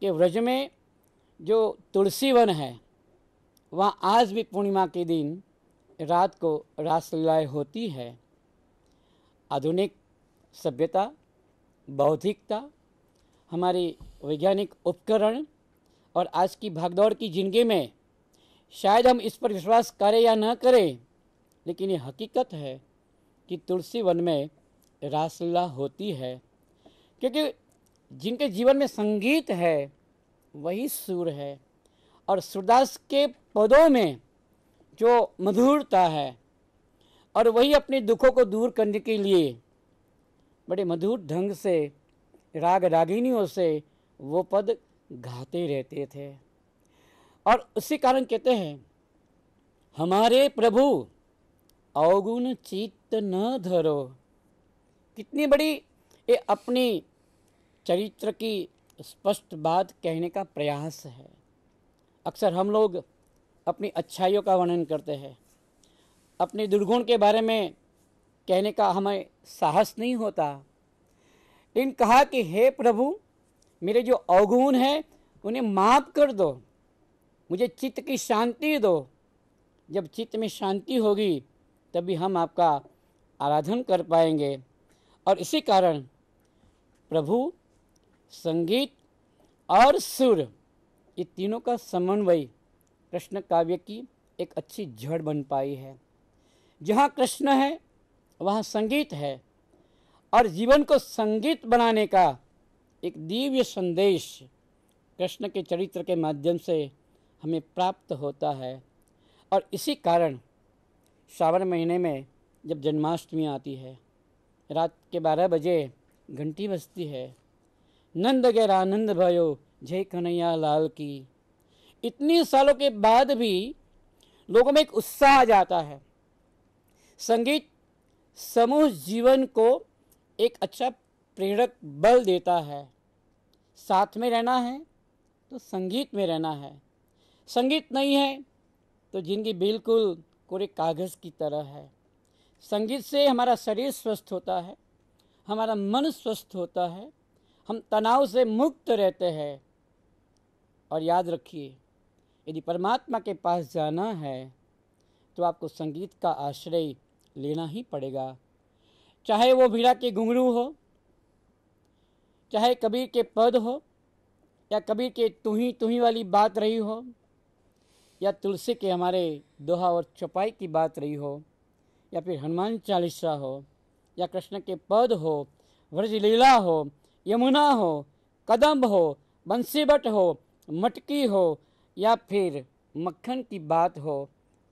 कि व्रज में जो तुलसी वन है वहाँ आज भी पूर्णिमा के दिन रात को रासलीलाएँ होती है आधुनिक सभ्यता बौद्धिकता हमारे वैज्ञानिक उपकरण और आज की भागदौड़ की ज़िंदगी में शायद हम इस पर विश्वास करें या न करें लेकिन ये हकीकत है कि तुलसी वन में रासलीला होती है क्योंकि जिनके जीवन में संगीत है वही सुर है और सूरदास के पदों में जो मधुरता है और वही अपने दुखों को दूर करने के लिए बड़े मधुर ढंग से राग रागिनियों से वो पद गाते रहते थे और उसी कारण कहते हैं हमारे प्रभु अवगुण चित्त न धरो कितनी बड़ी ये अपनी चरित्र की स्पष्ट बात कहने का प्रयास है अक्सर हम लोग अपनी अच्छाइयों का वर्णन करते हैं अपने दुर्गुण के बारे में कहने का हमें साहस नहीं होता लेकिन कहा कि हे प्रभु मेरे जो अवगुण हैं उन्हें माफ़ कर दो मुझे चित्त की शांति दो जब चित्त में शांति होगी तभी हम आपका आराधन कर पाएंगे और इसी कारण प्रभु संगीत और सुर ये तीनों का समन्वय कृष्ण काव्य की एक अच्छी जड़ बन पाई है जहाँ कृष्ण है वहाँ संगीत है और जीवन को संगीत बनाने का एक दिव्य संदेश कृष्ण के चरित्र के माध्यम से हमें प्राप्त होता है और इसी कारण सावन महीने में जब जन्माष्टमी आती है रात के बारह बजे घंटी बजती है नंद गैर आनंद भयो जय कन्हैया लाल की इतने सालों के बाद भी लोगों में एक उत्साह आ जाता है संगीत समूह जीवन को एक अच्छा प्रेरक बल देता है साथ में रहना है तो संगीत में रहना है संगीत नहीं है तो जिंदगी बिल्कुल कोरे कागज़ की तरह है संगीत से हमारा शरीर स्वस्थ होता है हमारा मन स्वस्थ होता है हम तनाव से मुक्त रहते हैं और याद रखिए यदि परमात्मा के पास जाना है तो आपको संगीत का आश्रय लेना ही पड़ेगा चाहे वो भीड़ा के घुंघरू हो चाहे कबीर के पद हो या कबीर के तुही तुही वाली बात रही हो या तुलसी के हमारे दोहा और चौपाई की बात रही हो या फिर हनुमान चालीसा हो या कृष्ण के पद हो व्रज लीला हो यमुना हो कदम्ब हो बंसीबट हो मटकी हो या फिर मक्खन की बात हो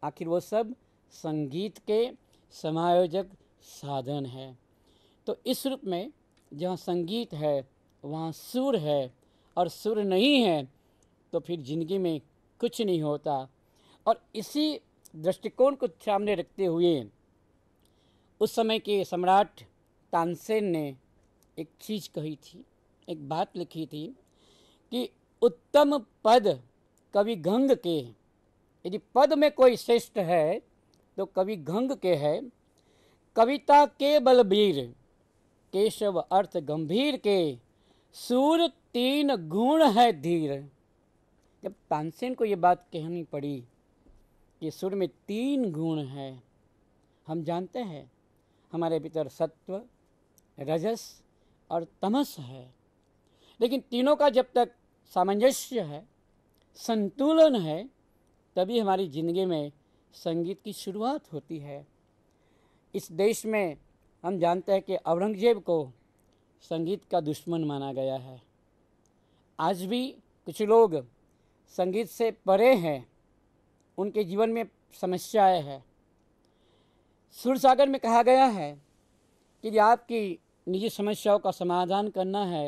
आखिर वो सब संगीत के समायोजक साधन है तो इस रूप में जहाँ संगीत है वहाँ सुर है और सुर नहीं है तो फिर जिंदगी में कुछ नहीं होता और इसी दृष्टिकोण को सामने रखते हुए उस समय के सम्राट तानसेन ने एक चीज कही थी एक बात लिखी थी कि उत्तम पद कवि गंग के यदि पद में कोई श्रेष्ठ है तो कवि गंग के है कविता के बलबीर केशव अर्थ गंभीर के सूर तीन गुण है धीर जब तानसेन को ये बात कहनी पड़ी कि सुर में तीन गुण है हम जानते हैं हमारे भीतर सत्व रजस और तमस है लेकिन तीनों का जब तक सामंजस्य है संतुलन है तभी हमारी ज़िंदगी में संगीत की शुरुआत होती है इस देश में हम जानते हैं कि औरंगजेब को संगीत का दुश्मन माना गया है आज भी कुछ लोग संगीत से परे हैं उनके जीवन में समस्याएं हैं सुर सागर में कहा गया है कि आपकी निजी समस्याओं का समाधान करना है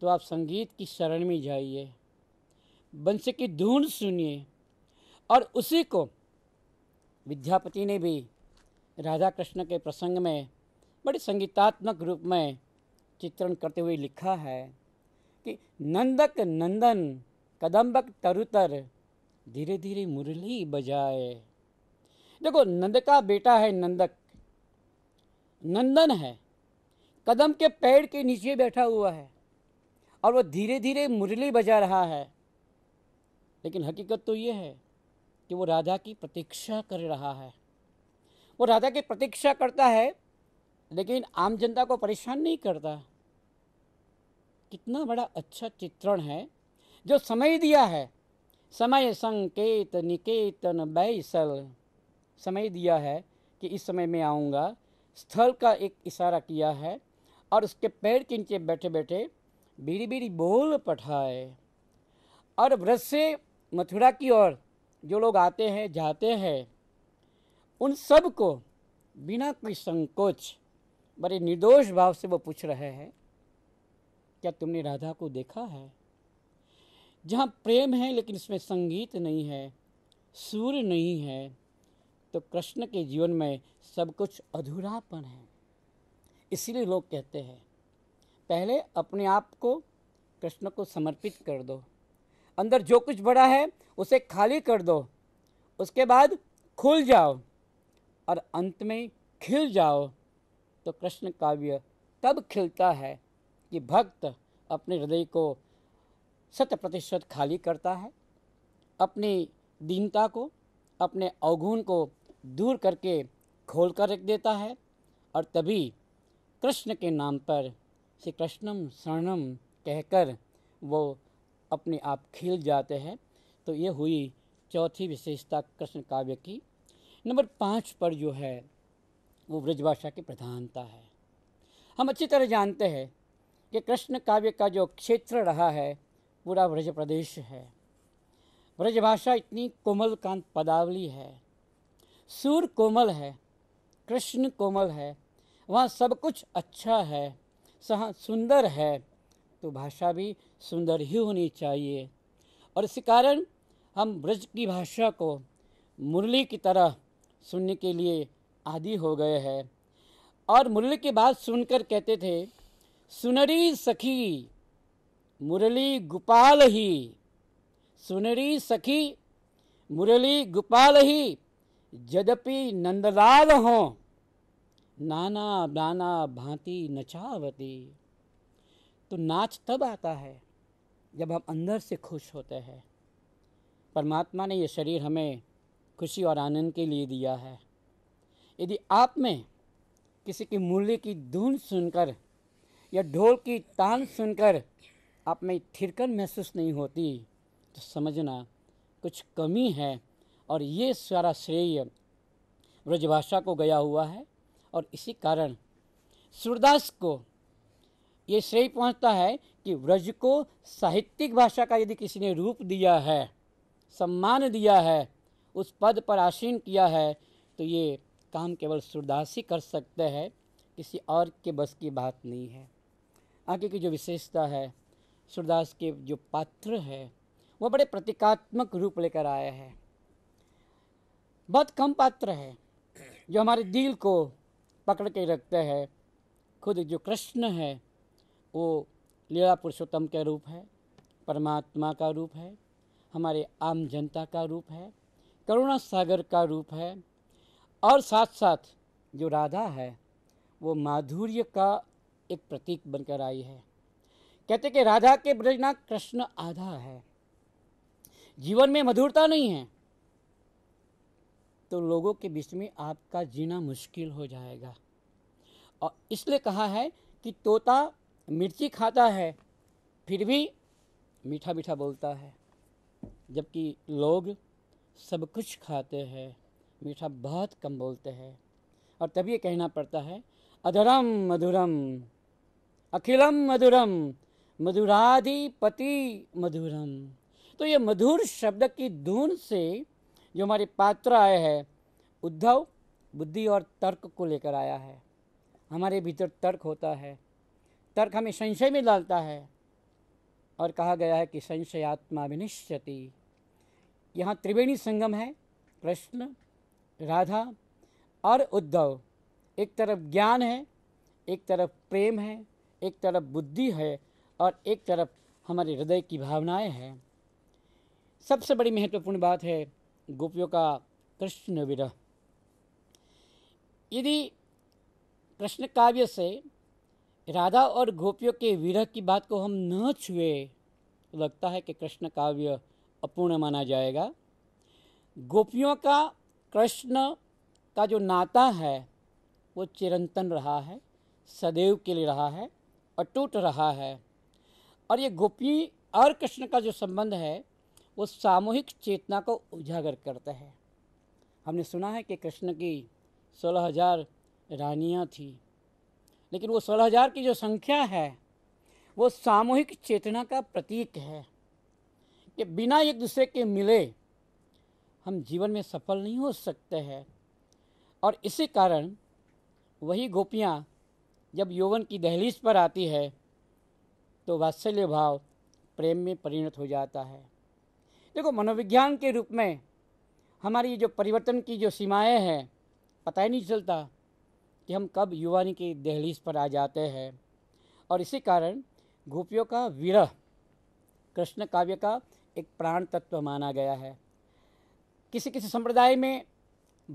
तो आप संगीत की शरण में जाइए बंसी की धुन सुनिए और उसी को विद्यापति ने भी राधा कृष्ण के प्रसंग में बड़े संगीतात्मक रूप में चित्रण करते हुए लिखा है कि नंदक नंदन कदम्बक तरुतर धीरे धीरे मुरली बजाए देखो नंद का बेटा है नंदक नंदन है कदम के पेड़ के नीचे बैठा हुआ है और वो धीरे धीरे मुरली बजा रहा है लेकिन हकीकत तो ये है कि वो राधा की प्रतीक्षा कर रहा है वो राधा की प्रतीक्षा करता है लेकिन आम जनता को परेशान नहीं करता कितना बड़ा अच्छा चित्रण है जो समय दिया है समय संकेत निकेतन बैसल समय दिया है कि इस समय मैं आऊँगा स्थल का एक इशारा किया है और उसके पैर के नीचे बैठे बैठे बीड़ी बीड़ी बोल पठाए और व्रत से मथुरा की ओर जो लोग आते हैं जाते हैं उन सब को बिना कोई संकोच बड़े निर्दोष भाव से वो पूछ रहे हैं क्या तुमने राधा को देखा है जहाँ प्रेम है लेकिन इसमें संगीत नहीं है सूर नहीं है तो कृष्ण के जीवन में सब कुछ अधूरापन है इसलिए लोग कहते हैं पहले अपने आप को कृष्ण को समर्पित कर दो अंदर जो कुछ बड़ा है उसे खाली कर दो उसके बाद खुल जाओ और अंत में खिल जाओ तो कृष्ण काव्य तब खिलता है कि भक्त अपने हृदय को शत प्रतिशत खाली करता है अपनी दीनता को अपने अवगुण को दूर करके खोल कर रख देता है और तभी कृष्ण के नाम पर श्री कृष्णम शरणम कहकर वो अपने आप खिल जाते हैं तो ये हुई चौथी विशेषता कृष्ण काव्य की नंबर पाँच पर जो है वो ब्रजभाषा की प्रधानता है हम अच्छी तरह जानते हैं कि कृष्ण काव्य का जो क्षेत्र रहा है पूरा ब्रज प्रदेश है ब्रजभाषा इतनी कोमल कांत पदावली है सूर कोमल है कृष्ण कोमल है वहाँ सब कुछ अच्छा है सहा सुंदर है तो भाषा भी सुंदर ही होनी चाहिए और इसी कारण हम ब्रज की भाषा को मुरली की तरह सुनने के लिए आदि हो गए हैं और मुरली की बात सुनकर कहते थे सुनरी सखी मुरली गोपाल ही सुनरी सखी मुरली गोपाल ही यद्यपि नंदलाल हों नाना नाना भांति नचावती तो नाच तब आता है जब हम अंदर से खुश होते हैं परमात्मा ने यह शरीर हमें खुशी और आनंद के लिए दिया है यदि आप में किसी की मूल्य की धुन सुनकर या ढोल की तान सुनकर आप में थिरकन महसूस नहीं होती तो समझना कुछ कमी है और ये सारा श्रेय ब्रजभाषा को गया हुआ है और इसी कारण सूरदास को ये श्रेय पहुंचता है कि व्रज को साहित्यिक भाषा का यदि किसी ने रूप दिया है सम्मान दिया है उस पद पर आसीन किया है तो ये काम केवल सूरदास ही कर सकते हैं किसी और के बस की बात नहीं है आगे की जो विशेषता है सूरदास के जो पात्र है वह बड़े प्रतीकात्मक रूप लेकर आया है बहुत कम पात्र है जो हमारे दिल को पकड़ के रखते हैं खुद जो कृष्ण है वो लीला पुरुषोत्तम के रूप है परमात्मा का रूप है हमारे आम जनता का रूप है करुणा सागर का रूप है और साथ साथ जो राधा है वो माधुर्य का एक प्रतीक बनकर आई है कहते कि राधा के ब्रज कृष्ण आधा है जीवन में मधुरता नहीं है तो लोगों के बीच में आपका जीना मुश्किल हो जाएगा और इसलिए कहा है कि तोता मिर्ची खाता है फिर भी मीठा मीठा बोलता है जबकि लोग सब कुछ खाते हैं मीठा बहुत कम बोलते हैं और तब ये कहना पड़ता है अधरम मधुरम अखिलम मधुरम मधुराधिपति मधुरम तो ये मधुर शब्द की धुन से जो हमारे पात्र आए हैं उद्धव बुद्धि और तर्क को लेकर आया है हमारे भीतर तर्क होता है तर्क हमें संशय में डालता है और कहा गया है कि संशयात्मा विनिश्चति यहाँ त्रिवेणी संगम है कृष्ण राधा और उद्धव एक तरफ ज्ञान है एक तरफ प्रेम है एक तरफ बुद्धि है और एक तरफ हमारे हृदय की भावनाएं हैं सबसे बड़ी महत्वपूर्ण बात है गोपियों का कृष्ण विरह यदि कृष्ण काव्य से राधा और गोपियों के विरह की बात को हम न छुए तो लगता है कि कृष्ण काव्य अपूर्ण माना जाएगा गोपियों का कृष्ण का जो नाता है वो चिरंतन रहा है सदैव के लिए रहा है अटूट रहा है और ये गोपी और कृष्ण का जो संबंध है वो सामूहिक चेतना को उजागर करता है हमने सुना है कि कृष्ण की सोलह हजार रानियाँ थी लेकिन वो सोलह हजार की जो संख्या है वो सामूहिक चेतना का प्रतीक है कि बिना एक दूसरे के मिले हम जीवन में सफल नहीं हो सकते हैं और इसी कारण वही गोपियाँ जब यौवन की दहलीज पर आती है तो वात्सल्य भाव प्रेम में परिणत हो जाता है देखो मनोविज्ञान के रूप में हमारी जो परिवर्तन की जो सीमाएं हैं पता ही नहीं चलता कि हम कब युवानी की दहलीज पर आ जाते हैं और इसी कारण गोपियों का विरह कृष्ण काव्य का एक प्राण तत्व माना गया है किसी किसी संप्रदाय में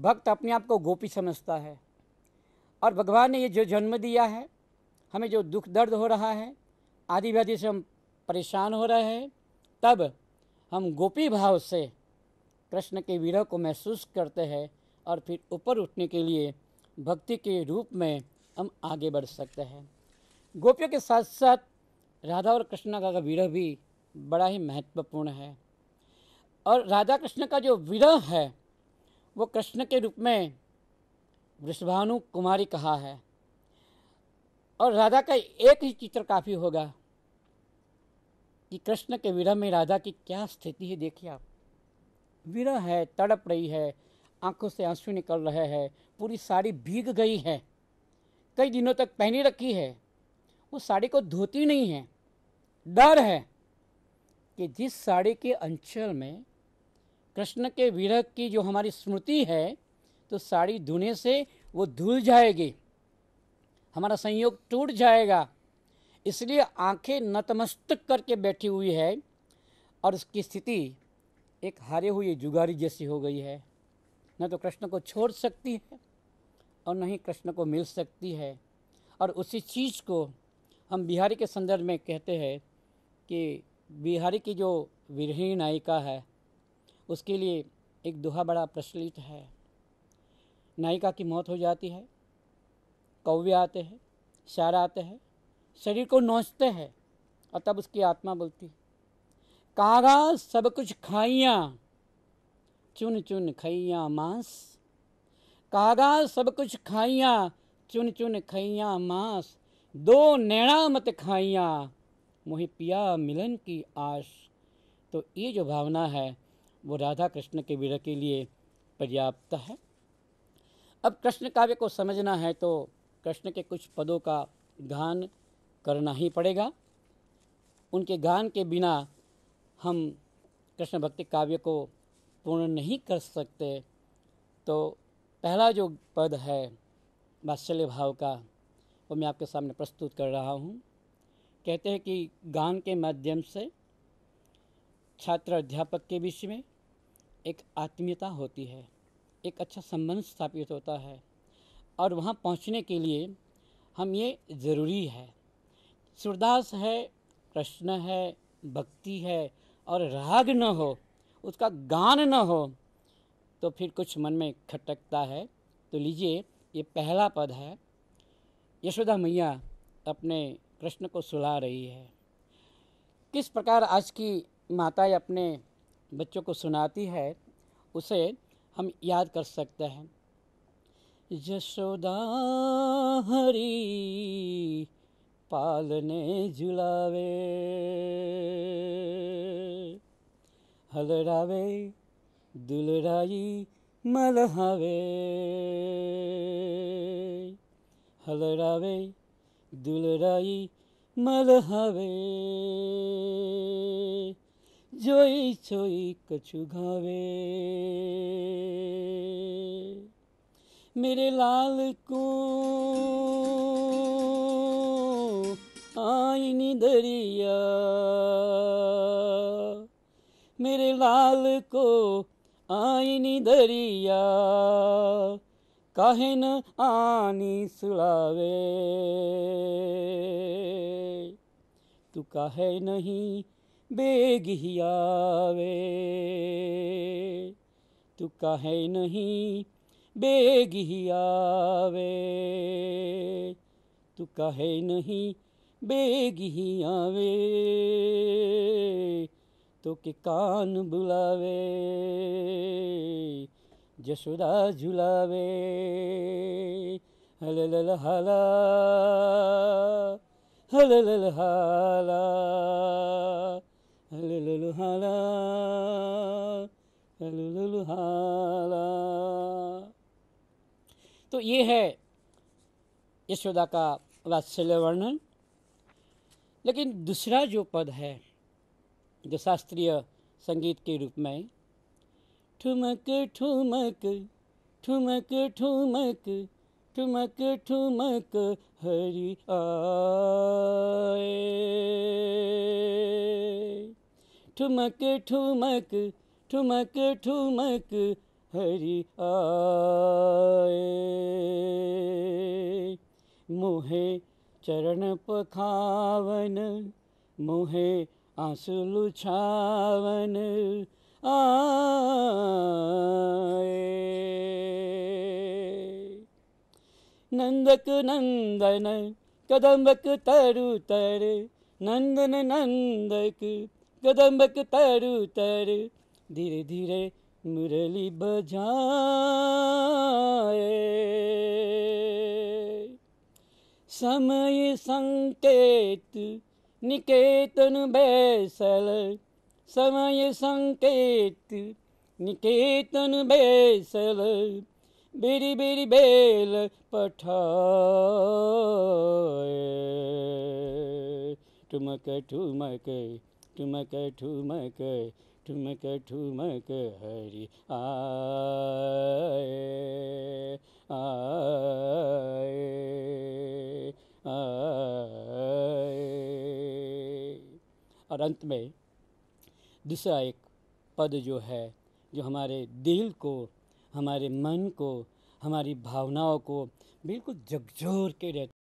भक्त अपने आप को गोपी समझता है और भगवान ने ये जो जन्म दिया है हमें जो दुख दर्द हो रहा है आदि व्याधि से हम परेशान हो रहे हैं तब हम गोपी भाव से कृष्ण के विरह को महसूस करते हैं और फिर ऊपर उठने के लिए भक्ति के रूप में हम आगे बढ़ सकते हैं गोपियों के साथ साथ राधा और कृष्ण का विरह भी बड़ा ही महत्वपूर्ण है और राधा कृष्ण का जो विरह है वो कृष्ण के रूप में वृषभानु कुमारी कहा है और राधा का एक ही चित्र काफ़ी होगा कि कृष्ण के विरह में राधा की क्या स्थिति है देखिए आप विरह है तड़प रही है आंखों से आंसू निकल रहे हैं पूरी साड़ी भीग गई है कई दिनों तक पहनी रखी है वो साड़ी को धोती नहीं है डर है कि जिस साड़ी के अंचल में कृष्ण के विरह की जो हमारी स्मृति है तो साड़ी धुने से वो धुल जाएगी हमारा संयोग टूट जाएगा इसलिए आंखें नतमस्तक करके बैठी हुई है और उसकी स्थिति एक हारे हुए जुगारी जैसी हो गई है न तो कृष्ण को छोड़ सकती है और न ही कृष्ण को मिल सकती है और उसी चीज़ को हम बिहारी के संदर्भ में कहते हैं कि बिहारी की जो विरही नायिका है उसके लिए एक दोहा बड़ा प्रचलित है नायिका की मौत हो जाती है कौवे आते हैं शार आते हैं शरीर को नोचते हैं और तब उसकी आत्मा बोलती कागा सब कुछ खाइया चुन चुन खैया मांस कागा सब कुछ खाइया चुन चुन खैया मांस दो नैणा मत खाइया मोहि पिया मिलन की आश तो ये जो भावना है वो राधा कृष्ण के विरह के लिए पर्याप्त है अब कृष्ण काव्य को समझना है तो कृष्ण के कुछ पदों का गान करना ही पड़ेगा उनके गान के बिना हम कृष्ण भक्ति काव्य को पूर्ण नहीं कर सकते तो पहला जो पद है वात्सल्य भाव का वो मैं आपके सामने प्रस्तुत कर रहा हूँ कहते हैं कि गान के माध्यम से छात्र अध्यापक के बीच में एक आत्मीयता होती है एक अच्छा संबंध स्थापित होता है और वहाँ पहुँचने के लिए हम ये ज़रूरी है सूरदास है कृष्ण है भक्ति है और राग न हो उसका गान न हो तो फिर कुछ मन में खटकता है तो लीजिए ये पहला पद है यशोदा मैया अपने कृष्ण को सुला रही है किस प्रकार आज की माताएं अपने बच्चों को सुनाती है उसे हम याद कर सकते हैं यशोदा हरी पालने जुलावे हलरावे दुलराई मलहावे हलरावे दुलराई मलहावे जोई छोई कछु गावे मेरे लाल को आईनी दरिया मेरे लाल को आईनी दरिया कहे न आनी सुलावे तू कहे नहीं आवे तू कहे नहीं आवे तू कहे नहीं बेगी ही आवे तो के कान बुलावे जशोदा झुलावे हल लल हला हल लल हला हल लल हला हल लल हला तो ये है यशोदा का वात्सल्य वर्णन लेकिन दूसरा जो पद है जो शास्त्रीय संगीत के रूप में ठुमक ठुमक ठुमक ठुमक ठुमक ठुमक हरि आए ठुमक ठुमक ठुमक ठुमक हरि आए मोहे चरण पखावन मुहे आंसू लुछावन आए नंदक नंदन कदम्बक तरु तर नंदन नंदक कदम्बक तरु तर धीरे धीरे मुरली बजाए समय संकेत निकेतन बैसल समय संकेत निकेतन बैसल बिरी बिरी बेल पठाए ठुमक ठुमक ठुमक ठुमक ठुमक ठुमक हरी आए आए आए और अंत में दूसरा एक पद जो है जो हमारे दिल को हमारे मन को हमारी भावनाओं को बिल्कुल झकझोर के रह